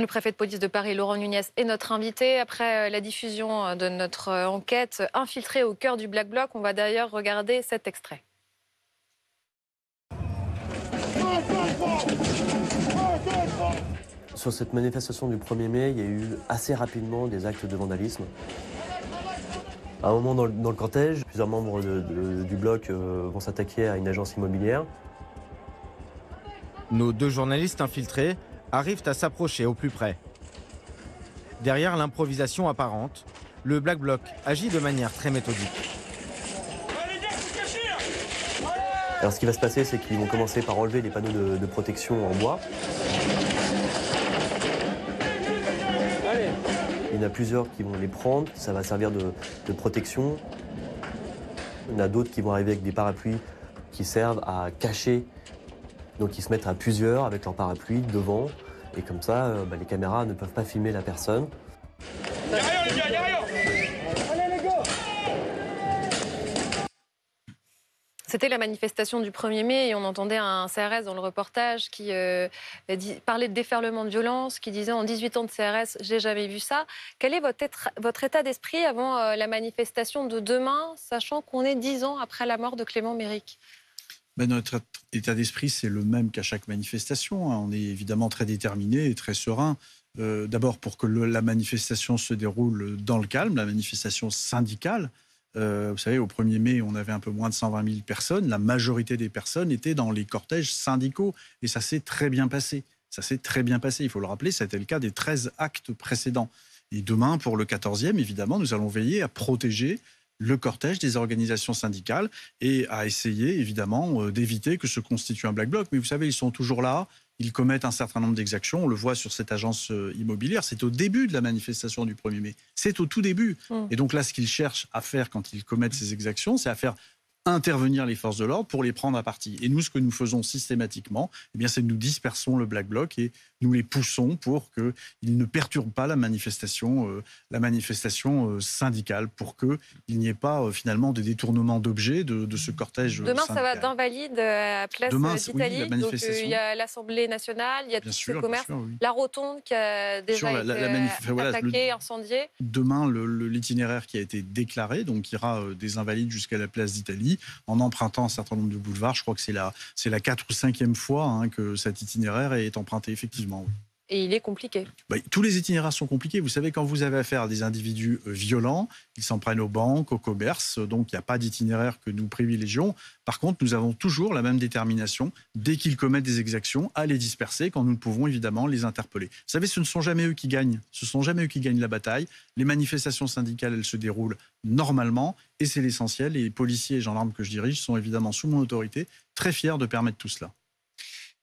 Le préfet de police de Paris, Laurent Nunez, est notre invité. Après euh, la diffusion euh, de notre euh, enquête infiltrée au cœur du Black Bloc, on va d'ailleurs regarder cet extrait. Sur cette manifestation du 1er mai, il y a eu assez rapidement des actes de vandalisme. À un moment dans le, cortège, plusieurs membres du bloc vont s'attaquer à une agence immobilière. Nos deux journalistes infiltrés arrivent à s'approcher au plus près. Derrière l'improvisation apparente, le Black Bloc agit de manière très méthodique. Alors ce qui va se passer, c'est qu'ils vont commencer par enlever les panneaux de, protection en bois. Il y en a plusieurs qui vont les prendre, ça va servir de, de protection. Il y en a d'autres qui vont arriver avec des parapluies qui servent à cacher donc ils se mettent à plusieurs avec leur parapluie devant. Et comme ça, euh, bah, les caméras ne peuvent pas filmer la personne. C'était la manifestation du 1er mai et on entendait un CRS dans le reportage qui euh, parlait de déferlement de violence, qui disait en 18 ans de CRS, j'ai jamais vu ça. Quel est votre, votre état d'esprit avant euh, la manifestation de demain, sachant qu'on est 10 ans après la mort de Clément Méric ben, notre état d'esprit, c'est le même qu'à chaque manifestation. Hein. On est évidemment très déterminé et très serein. Euh, d'abord pour que la manifestation se déroule dans le calme, la manifestation syndicale. Euh, vous savez, au 1er mai, on avait un peu moins de 120 000 personnes. La majorité des personnes étaient dans les cortèges syndicaux. Et ça s'est très bien passé. Ça s'est très bien passé. Il faut le rappeler, c'était le cas des 13 actes précédents. Et demain, pour le 14e, évidemment, nous allons veiller à protéger le cortège des organisations syndicales et à essayer évidemment euh, d'éviter que se constitue un black bloc. Mais vous savez, ils sont toujours là. Ils commettent un certain nombre d'exactions. On le voit sur cette agence euh, immobilière. C'est au début de la manifestation du 1er mai. C'est au tout début. Mmh. Et donc là, ce qu'ils cherchent à faire quand ils commettent ces exactions, c'est à faire intervenir les forces de l'ordre pour les prendre à partie. Et nous, ce que nous faisons systématiquement, eh bien, c'est nous dispersons le Black Bloc et nous les poussons pour qu'ils ne perturbent pas la manifestation, euh, la manifestation euh, syndicale, pour qu'il n'y ait pas euh, finalement des détournements d'objets de, ce cortège. Demain, ça va d'invalides à Place d'Italie. Oui, Donc il y a l'Assemblée nationale, il y a tout commerce, la rotonde qui a déjà été attaquée, le, incendiée. Demain, l'itinéraire qui a été déclaré, donc ira des Invalides jusqu'à la Place d'Italie en empruntant un certain nombre de boulevards. Je crois que c'est la, la 4 ou 5e fois hein, que cet itinéraire est emprunté, effectivement et il est compliqué. Bah, tous les itinéraires sont compliqués. Vous savez, quand vous avez affaire à des individus euh, violents, ils s'en prennent aux banques, aux commerces, donc il n'y a pas d'itinéraire que nous privilégions. Par contre, nous avons toujours la même détermination, dès qu'ils commettent des exactions, à les disperser quand nous pouvons évidemment les interpeller. Vous savez, ce ne sont jamais eux qui gagnent. Ce sont jamais eux qui gagnent la bataille. Les manifestations syndicales, elles se déroulent normalement et c'est l'essentiel. les policiers et gendarmes que je dirige sont évidemment sous mon autorité, très fiers de permettre tout cela.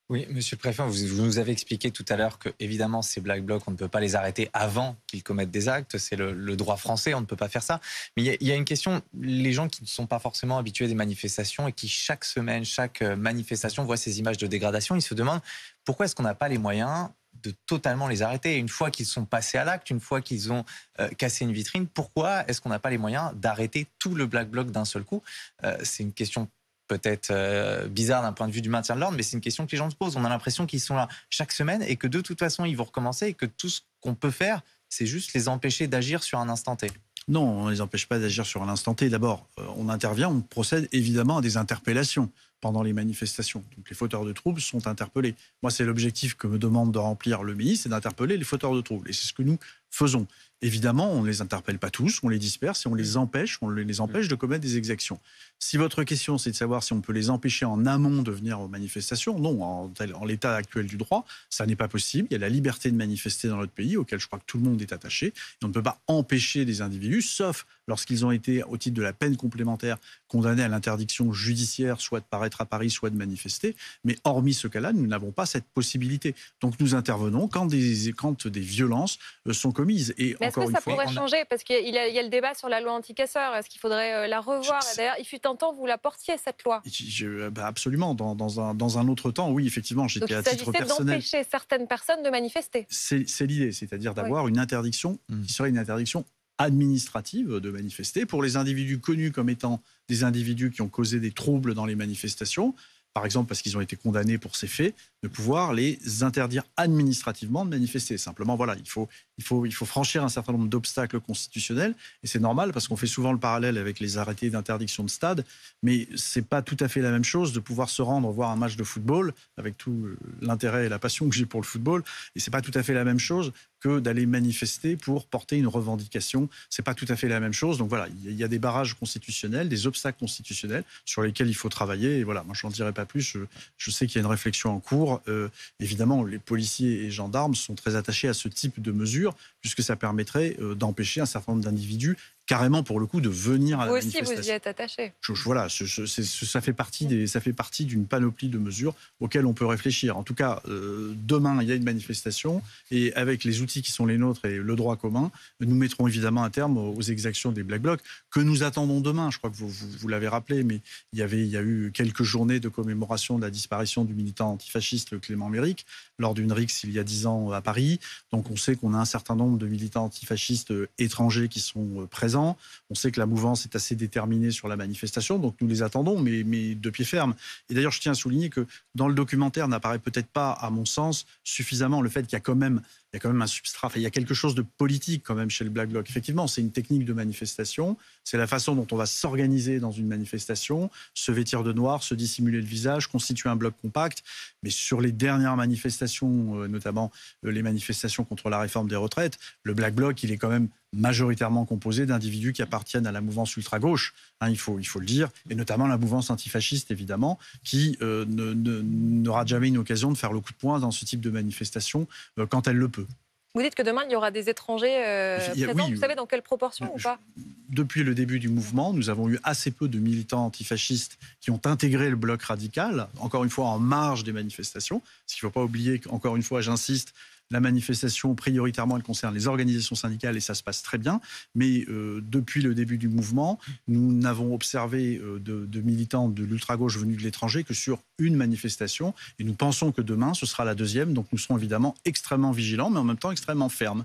Oui, Monsieur le Préfet, vous, nous avez expliqué tout à l'heure que, évidemment, ces Black Blocs, on ne peut pas les arrêter avant qu'ils commettent des actes. C'est le, droit français, on ne peut pas faire ça. Mais il y, a une question, les gens qui ne sont pas forcément habitués des manifestations et qui, chaque semaine, chaque euh, manifestation, voient ces images de dégradation, ils se demandent pourquoi est-ce qu'on n'a pas les moyens de totalement les arrêter. une fois qu'ils sont passés à l'acte, une fois qu'ils ont euh, cassé une vitrine, pourquoi est-ce qu'on n'a pas les moyens d'arrêter tout le Black Bloc d'un seul coup euh, C'est une question peut-être euh, bizarre d'un point de vue du maintien de l'ordre, mais c'est une question que les gens se posent. On a l'impression qu'ils sont là chaque semaine et que de toute façon, ils vont recommencer et que tout ce qu'on peut faire, c'est juste les empêcher d'agir sur un instant T. Non, on ne les empêche pas d'agir sur un instant T. D'abord, euh, on intervient, on procède évidemment à des interpellations pendant les manifestations. Donc les fauteurs de troubles sont interpellés. Moi, c'est l'objectif que me demande de remplir le ministre, c'est d'interpeller les fauteurs de troubles. Et c'est ce que nous faisons. Évidemment, on ne les interpelle pas tous, on les disperse et on les empêche, on les empêche de commettre des exactions. Si votre question, c'est de savoir si on peut les empêcher en amont de venir aux manifestations, non, en, l'état actuel du droit, ça n'est pas possible. Il y a la liberté de manifester dans notre pays, auquel je crois que tout le monde est attaché. on ne peut pas empêcher des individus, sauf lorsqu'ils ont été, au titre de la peine complémentaire, condamnés à l'interdiction judiciaire, soit de paraître à Paris, soit de manifester. Mais hormis ce cas-là, nous n'avons pas cette possibilité. Donc nous intervenons quand des, quand des violences euh, sont commises. Et est-ce que ça pourrait changer Parce qu'il y, a le débat sur la loi anti-casseurs. Est-ce qu'il faudrait euh, la revoir D'ailleurs, il fut un temps, vous la portiez, cette loi. Euh, bah, absolument. Dans, un, dans, un, autre temps, oui, effectivement, j'étais à titre personnel. d'empêcher certaines personnes de manifester. C'est l'idée, c'est-à-dire d'avoir une interdiction mmh. qui serait une interdiction administrative de manifester pour les individus connus comme étant des individus qui ont causé des troubles dans les manifestations par exemple parce qu'ils ont été condamnés pour ces faits, de pouvoir les interdire administrativement de manifester. Simplement, voilà, il faut, il faut, il faut franchir un certain nombre d'obstacles constitutionnels, et c'est normal parce qu'on fait souvent le parallèle avec les arrêtés d'interdiction de stade, mais c'est pas tout à fait la même chose de pouvoir se rendre voir un match de football avec tout euh, l'intérêt et la passion que j'ai pour le football, et c'est pas tout à fait la même chose que d'aller manifester pour porter une revendication. C'est pas tout à fait la même chose. Donc voilà, il y a des barrages constitutionnels, des obstacles constitutionnels sur lesquels il faut travailler. Et voilà, moi je n'en dirai pas plus. Je, sais qu'il y a une réflexion en cours. Euh, évidemment, les policiers et gendarmes sont très attachés à ce type de mesures, puisque ça permettrait euh, d'empêcher un certain nombre d'individus carrément pour le coup de venir à la manifestation. Vous aussi, vous y êtes attaché. voilà, ça fait partie des, ça fait partie d'une panoplie de mesures auxquelles on peut réfléchir. En tout cas, euh, demain, il y a une manifestation et avec les outils qui sont les nôtres et le droit commun, nous mettrons évidemment un terme aux exactions des Black Blocs que nous attendons demain. Je crois que vous, vous, l'avez rappelé, mais il y avait, il y a eu quelques journées de commémoration de la disparition du militant antifasciste Clément Méric lors d'une rixe il y a dix ans à Paris. Donc on sait qu'on a un certain nombre de militants antifascistes euh, étrangers qui sont euh, présents on sait que la mouvance est assez déterminée sur la manifestation, donc nous les attendons, mais, mais de pied ferme. Et d'ailleurs, je tiens à souligner que dans le documentaire n'apparaît peut-être pas, à mon sens, suffisamment le fait qu'il y a quand même y a quand même un substrat, il y a quelque chose de politique quand même chez le Black Bloc. Effectivement, c'est une technique de manifestation, c'est la façon dont on va s'organiser dans une manifestation, se vêtir de noir, se dissimuler le visage, constituer un bloc compact. Mais sur les dernières manifestations, euh, notamment euh, les manifestations contre la réforme des retraites, le Black Bloc, il est quand même majoritairement composé d'individus qui appartiennent à la mouvance ultra-gauche, hein, il, faut, il faut le dire, et notamment la mouvance antifasciste, évidemment, qui euh, n'aura jamais une occasion de faire le coup de poing dans ce type de manifestation quand elle le peut. Vous dites que demain, il y aura des étrangers euh, présents. Vous savez dans quelle proportion ou pas Depuis le début du mouvement, nous avons eu assez peu de militants antifascistes qui ont intégré le bloc radical, encore une fois en marge des manifestations. ce qu'il ne faut pas oublier, encore une fois, j'insiste, la manifestation, prioritairement, elle concerne les organisations syndicales et ça se passe très bien. Mais euh, depuis le début du mouvement, nous n'avons observé euh, de, de, militants de l'ultra-gauche venus de l'étranger que sur une manifestation. Et nous pensons que demain, ce sera la deuxième. Donc nous serons évidemment extrêmement vigilants, mais en même temps extrêmement fermes.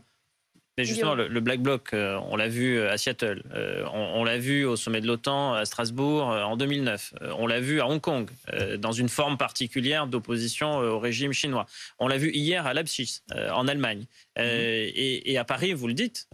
Mais justement, le, Black Bloc, euh, on l'a vu à Seattle, euh, on, l'a vu au sommet de l'OTAN à Strasbourg euh, en 2009, on l'a vu à Hong Kong, dans une forme particulière d'opposition au régime chinois. On l'a vu hier à Leipzig, en Allemagne. Mm-hmm. et, à Paris, vous le dites,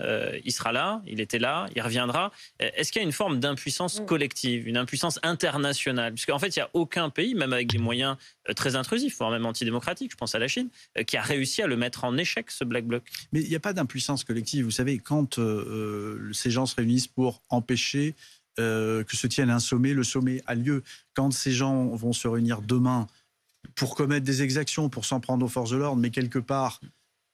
il sera là, il était là, il reviendra. Est-ce qu'il y a une forme d'impuissance mm. collective, une impuissance internationale Puisqu'en fait, il n'y a aucun pays, même avec des moyens euh, très intrusif, voire même antidémocratique, je pense à la Chine, euh, qui a réussi à le mettre en échec, ce Black Bloc. Mais il n'y a pas d'impuissance collective. Vous savez, quand euh, ces gens se réunissent pour empêcher que se tienne un sommet, le sommet a lieu. Quand ces gens vont se réunir demain pour commettre des exactions, pour s'en prendre aux forces de l'ordre, mais quelque part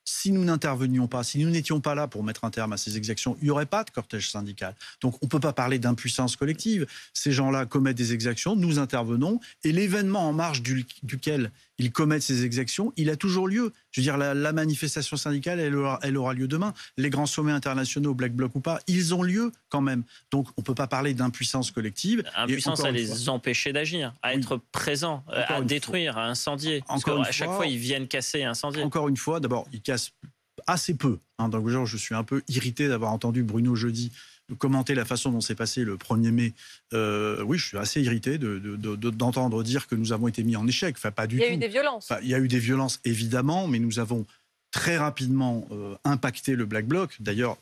si nous n'intervenions pas, si nous n'étions pas là pour mettre un terme à ces exactions, il n'y aurait pas de cortège syndical. Donc on ne peut pas parler d'impuissance collective. Ces gens-là commettent des exactions, nous intervenons, et l'événement en marge duquel ils commettent ces exactions, il a toujours lieu. Je veux dire, la, manifestation syndicale, elle aura, lieu demain. Les grands sommets internationaux, Black Bloc ou pas, ils ont lieu quand même. Donc, on ne peut pas parler d'impuissance collective. Impuissance à les empêcher d'agir, à être présent, euh, à détruire, à incendier. Encore à chaque fois, ils viennent casser incendier. Encore une fois, d'abord, ils cassent assez peu. Hein. donc, genre, je suis un peu irrité d'avoir entendu Bruno jeudi commenter la façon dont s'est passé le 1er mai, euh, oui, je suis assez irrité d'entendre dire que nous avons été mis en échec. Enfin, pas du Il y a eu des violences. il y a eu des violences, évidemment, mais nous avons très rapidement euh, impacté le Black Bloc. D'ailleurs,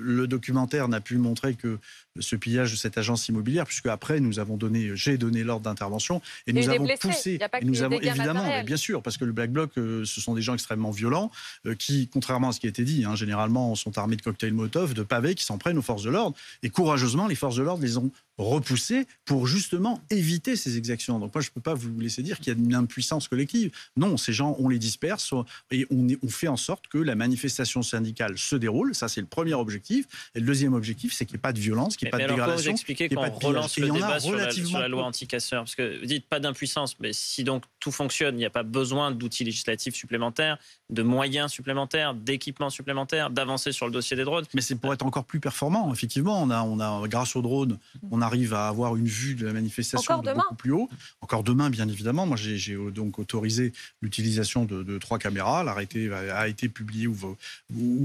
le documentaire n'a pu montrer que ce pillage de cette agence immobilière, puisque après nous avons donné, j'ai donné l'ordre d'intervention et, nous avons poussé, et nous avons évidemment, bien sûr, parce que le Black Bloc, euh, ce sont des gens extrêmement violents euh, qui, contrairement à ce qui a été dit, hein, généralement sont armés de cocktails Molotov, de pavés, qui s'en prennent aux forces de l'ordre et courageusement les forces de l'ordre les ont repousser pour justement éviter ces exactions. Donc moi, je ne peux pas vous laisser dire qu'il y a une impuissance collective. Non, ces gens, on les disperse et on, on fait en sorte que la manifestation syndicale se déroule. Ça, c'est le premier objectif. Et le deuxième objectif, c'est qu'il n'y ait pas de violence, qu'il n'y ait pas de alors Vous expliquez qu'on relance le débat sur la, loi anti loi Parce que vous dites pas d'impuissance, mais si donc tout fonctionne, il n'y a pas besoin d'outils législatifs supplémentaires, de moyens supplémentaires, d'équipements supplémentaires, d'avancer sur le dossier des drones. Mais c'est pour euh. être encore plus performant, effectivement. On a, on a grâce aux drones, on a arrive à avoir une vue de la manifestation beaucoup plus haut. Encore demain, bien évidemment. Moi, j'ai euh, donc autorisé l'utilisation de, trois caméras. L'arrêté a été publié ou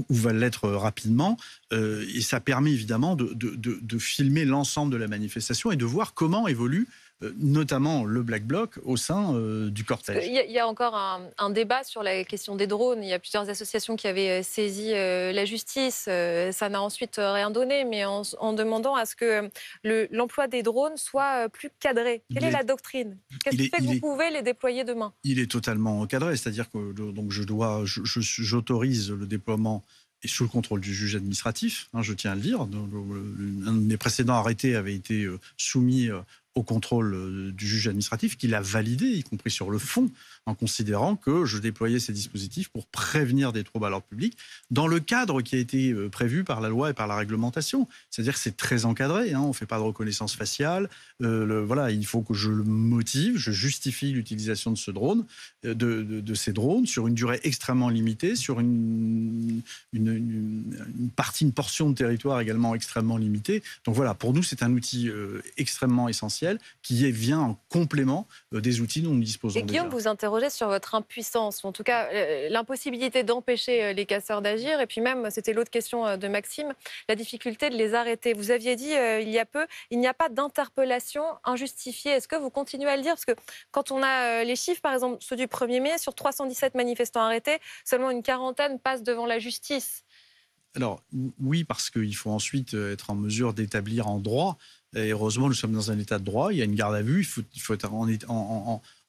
va, l'être rapidement. Euh, et ça permet évidemment de filmer l'ensemble de la manifestation et de voir comment évolue euh, notamment le Black Bloc, au sein euh, du cortège. Il y, a encore un, débat sur la question des drones. Il y a plusieurs associations qui avaient euh, saisi la justice. ça n'a ensuite rien donné, mais en, demandant à ce que l'emploi des drones soit plus cadré. Quelle est, la doctrine Qu'est-ce qui fait que vous pouvez les déployer demain Il est totalement encadré, c'est-à-dire que donc je dois, j'autorise je, le déploiement et sous le contrôle du juge administratif, hein, je tiens à le dire. Un des précédents arrêtés avait été soumis au contrôle euh, du juge administratif qui l'a validé, y compris sur le fond, en considérant que je déployais ces dispositifs pour prévenir des troubles à l'ordre public dans le cadre qui a été euh, prévu par la loi et par la réglementation. C'est-à-dire que c'est très encadré, hein, on ne fait pas de reconnaissance faciale, euh, voilà, il faut que je le motive, je justifie l'utilisation de ce drone, de, ces drones sur une durée extrêmement limitée, sur une, une, partie, une portion de territoire également extrêmement limitée. Donc voilà, pour nous c'est un outil extrêmement essentiel qui vient en complément euh, des outils dont nous disposons. Et Guillaume, vous interrogez sur votre impuissance, ou en tout cas euh, l'impossibilité d'empêcher euh, les casseurs d'agir, et puis même, c'était l'autre question de Maxime, la difficulté de les arrêter. Vous aviez dit il y a peu, il n'y a pas d'interpellation injustifiée. Est-ce que vous continuez à le dire Parce que quand on a les chiffres, par exemple ceux du 1er mai, sur 317 manifestants arrêtés, seulement une quarantaine passent devant la justice. Alors oui, parce qu'il faut ensuite être en mesure d'établir en droit heureusement, nous sommes dans un état de droit. Il y a une garde à vue. Il faut, être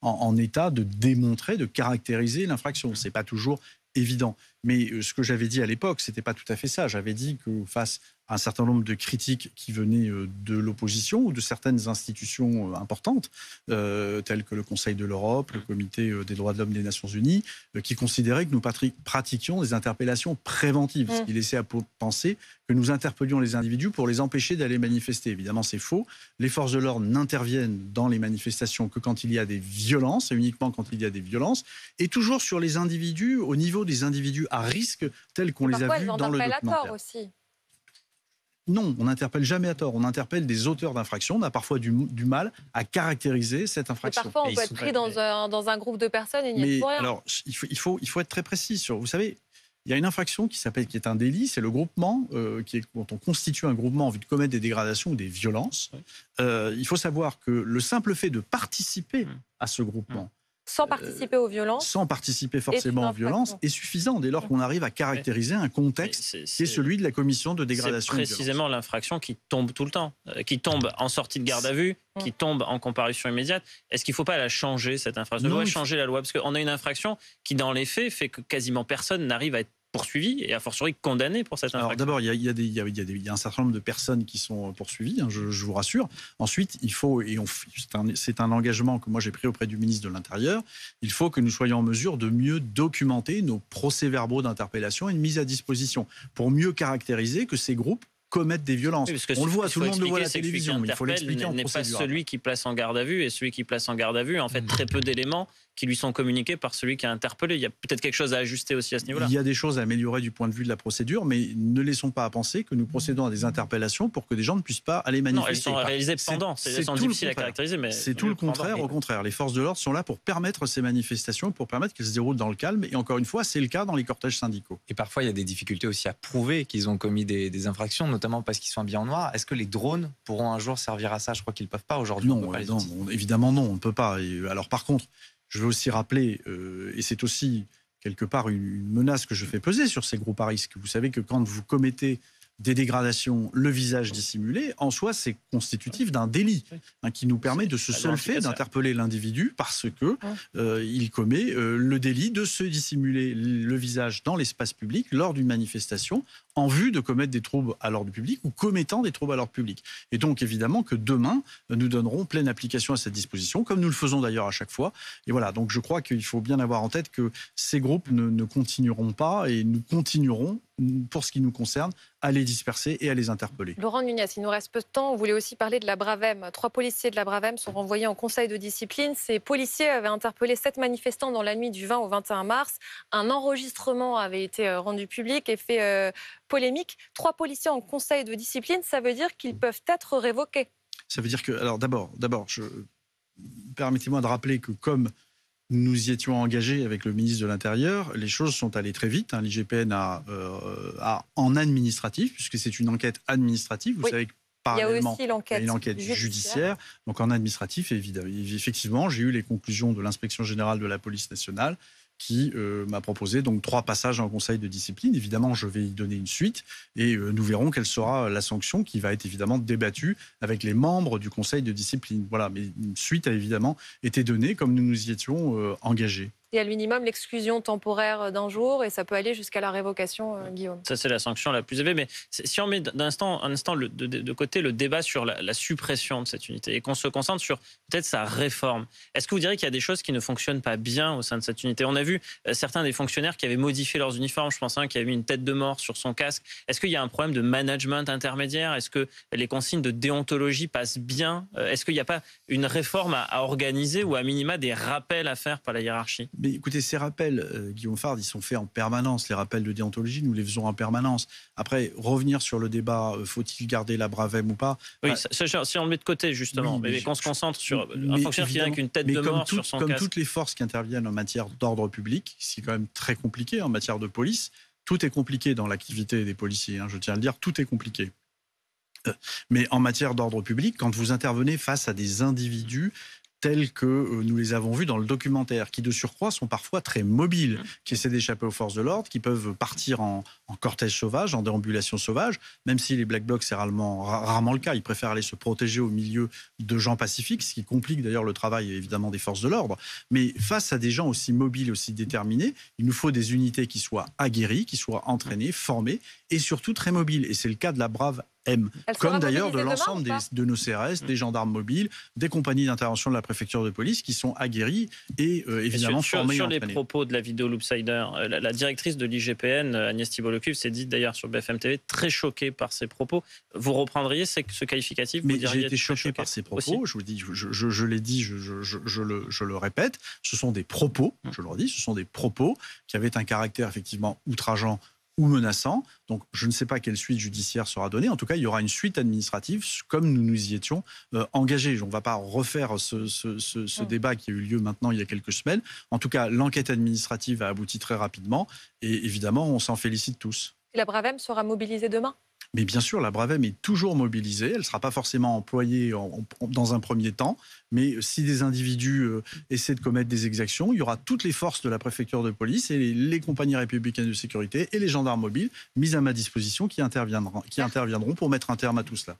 en, état de démontrer, de caractériser l'infraction. Ce n'est pas toujours évident. Mais euh, ce que j'avais dit à l'époque, c'était pas tout à fait ça. J'avais dit que face à un certain nombre de critiques qui venaient euh, de l'opposition ou de certaines institutions euh, importantes, telles que le Conseil de l'Europe, le Comité des droits de l'homme des Nations Unies, qui considéraient que nous pratiquions des interpellations préventives, ce mmh. qui laissait à penser que nous interpellions les individus pour les empêcher d'aller manifester. Évidemment, c'est faux. Les forces de l'ordre n'interviennent dans les manifestations que quand il y a des violences, et uniquement quand il y a des violences, et toujours sur les individus, au niveau des individus à risque tels qu'on les a vus dans le documentaire. aussi. Non, on n'interpelle jamais à tort. On interpelle des auteurs d'infractions. On a parfois du, mal à caractériser cette infraction. parfois, on peut être pris dans un, dans un, groupe de personnes et il n'y a rien. Alors, il faut, il, faut, il faut être très précis sur. Vous savez, il y a une infraction qui s'appelle, qui est un délit, c'est le groupement, euh, qui est, quand on constitue un groupement en vue de commettre des dégradations ou des violences. Euh, il faut savoir que le simple fait de participer à ce groupement, sans euh, participer aux violences. Sans participer forcément aux violences est suffisant dès lors qu'on mmh. arrive à caractériser un contexte qui est celui de la commission de dégradation. C'est précisément l'infraction qui tombe tout le temps, euh, qui tombe en sortie de garde à vue, mmh. qui tombe en comparution immédiate. Est-ce qu'il ne faut pas la changer, cette infraction On changer la loi, parce qu'on a une infraction qui, dans les faits, fait que quasiment personne n'arrive à être poursuivi et a fortiori condamné pour cette infraction Alors d'abord, il, y a, un certain nombre de personnes qui sont poursuivies, hein, je, vous rassure. Ensuite, il faut, et c'est un, engagement que moi j'ai pris auprès du ministre de l'Intérieur, il faut que nous soyons en mesure de mieux documenter nos procès-verbaux d'interpellation et de mise à disposition pour mieux caractériser que ces groupes commettent des violences. on le voit, tout le monde le voit à la télévision, mais il faut l'expliquer en n'est pas celui qui place en garde à vue, et celui qui place en garde à vue, en fait, très peu d'éléments qui lui sont communiqués par celui qui a interpellé. Il y a peut-être quelque chose à ajuster aussi à ce niveau-là. Il y a des choses à améliorer du point de vue de la procédure, mais ne laissons pas à penser que nous procédons à des interpellations pour que des gens ne puissent pas aller manifester. Non, elles sont réalisées pendant. C'est difficile à caractériser, mais c'est tout le contraire. Au contraire, les forces de l'ordre sont là pour permettre ces manifestations, pour permettre qu'elles se déroulent dans le calme. Et encore une fois, c'est le cas dans les cortèges syndicaux. Et parfois, il y a des difficultés aussi à prouver qu'ils ont commis des, infractions, notamment parce qu'ils sont habillés en noir. Est-ce que les drones pourront un jour servir à ça Je crois qu'ils ne peuvent pas aujourd'hui. Non, évidemment non, on ne peut pas. Euh, alors par contre, je veux aussi rappeler, euh, et c'est aussi quelque part une menace que je fais peser sur ces groupes à risque. Vous savez que quand vous commettez des dégradations, le visage dissimulé, en soi, c'est constitutif d'un délit hein, qui nous permet de se seul d'interpeller l'individu parce que euh, il commet euh, le délit de se dissimuler le visage dans l'espace public lors d'une manifestation en vue de commettre des troubles à l'ordre public ou commettant des troubles à l'ordre public. Et donc évidemment que demain, nous donnerons pleine application à cette disposition, comme nous le faisons d'ailleurs à chaque fois. Et voilà, donc je crois qu'il faut bien avoir en tête que ces groupes ne, ne continueront pas et nous continuerons pour ce qui nous concerne, à les disperser et à les interpeller. Laurent Nunez, il nous reste peu de temps. On voulait aussi parler de la Bravem. Trois policiers de la Bravem sont renvoyés en conseil de discipline. Ces policiers avaient interpellé sept manifestants dans la nuit du 20 au 21 mars. Un enregistrement avait été euh, rendu public et fait euh, polémique. Trois policiers en conseil de discipline, ça veut dire qu'ils peuvent être révoqués. Ça veut dire que, alors d'abord, d'abord, permettez-moi de rappeler que comme nous y étions engagés avec le ministre de l'Intérieur. Les choses sont allées très vite. Hein. L'IGPN euh, a, en administratif, puisque c'est une enquête administrative, vous savez que parallèlement, il y a l'enquête, judiciaire. Donc en administratif, évidemment, effectivement, j'ai eu les conclusions de l'inspection générale de la police nationale qui euh, m'a proposé donc trois passages en conseil de discipline. Évidemment, je vais y donner une suite et euh, nous verrons quelle sera la sanction qui va être évidemment débattue avec les membres du conseil de discipline. Voilà, mais une suite a évidemment été donnée comme nous nous y étions euh, engagés il y a minimum, l'exclusion temporaire euh, d'un jour, et ça peut aller jusqu'à la révocation, euh, Guillaume. Ça, c'est la sanction la plus élevée. Mais si on met d'un instant, un instant de, côté le débat sur la, suppression de cette unité et qu'on se concentre sur peut-être sa réforme, est-ce que vous diriez qu'il y a des choses qui ne fonctionnent pas bien au sein de cette unité On a vu euh, certains des fonctionnaires qui avaient modifié leurs uniformes. Je pense à un qui avait une tête de mort sur son casque. Est-ce qu'il y a un problème de management intermédiaire Est-ce que les consignes de déontologie passent bien Est-ce qu'il n'y a pas une réforme à, à organiser ou à minima des rappels à faire par la hiérarchie mais écoutez, ces rappels, euh, Guillaume Fard, ils sont faits en permanence. Les rappels de déontologie, nous les faisons en permanence. Après, revenir sur le débat, euh, faut-il garder la Bravem ou pas Oui, ah. si on le met de côté, justement, mais, qu'on se concentre sur un fonctionnaire qui vient avec une tête de mort Comme toutes les forces qui interviennent en matière d'ordre public, c'est quand même très compliqué en matière de police. Tout est compliqué dans l'activité des policiers, hein, je tiens à le dire, tout est compliqué. Euh, mais en matière d'ordre public, quand vous intervenez face à des individus tels que euh, nous les avons vus dans le documentaire, qui de surcroît sont parfois très mobiles, mmh. qui essaient d'échapper aux forces de l'ordre, qui peuvent partir en, cortège sauvage, en déambulation sauvage, même si les Black Blocs, c'est rarement, rarement le cas. Ils préfèrent aller se protéger au milieu de gens pacifiques, ce qui complique d'ailleurs le travail évidemment des forces de l'ordre. Mais face à des gens aussi mobiles, aussi déterminés, il nous faut des unités qui soient aguerries, qui soient entraînées, formées et surtout très mobiles. Et c'est le cas de la brave comme d'ailleurs de l'ensemble de nos CRS, des gendarmes mobiles, des compagnies d'intervention de la préfecture de police qui sont aguerries et euh, évidemment sur, Sur, sur les propos de la vidéo Loopsider, euh, la, directrice de l'IGPN, euh, Agnès thibault s'est dite d'ailleurs sur BFM TV très choquée par ses propos. Vous reprendriez ce, ce qualificatif Mais j'ai été choqué, par ces propos. Je vous dis, je, l'ai dit, je, le, je le répète. Ce sont des propos, je le redis, ce sont des propos qui avaient un caractère effectivement outrageant ou menaçant. Donc je ne sais pas quelle suite judiciaire sera donnée. En tout cas, il y aura une suite administrative comme nous nous y étions euh, engagés. On ne va pas refaire ce, ce, mm. débat qui a eu lieu maintenant il y a quelques semaines. En tout cas, l'enquête administrative a abouti très rapidement et évidemment, on s'en félicite tous. La Bravem sera mobilisée demain mais bien sûr, la BRAVEM est toujours mobilisée. Elle ne sera pas forcément employée dans un premier temps. Mais si des individus euh, essaient de commettre des exactions, il y aura toutes les forces de la préfecture de police et les, compagnies républicaines de sécurité et les gendarmes mobiles mises à ma disposition qui interviendront, qui interviendront pour mettre un terme à tout cela.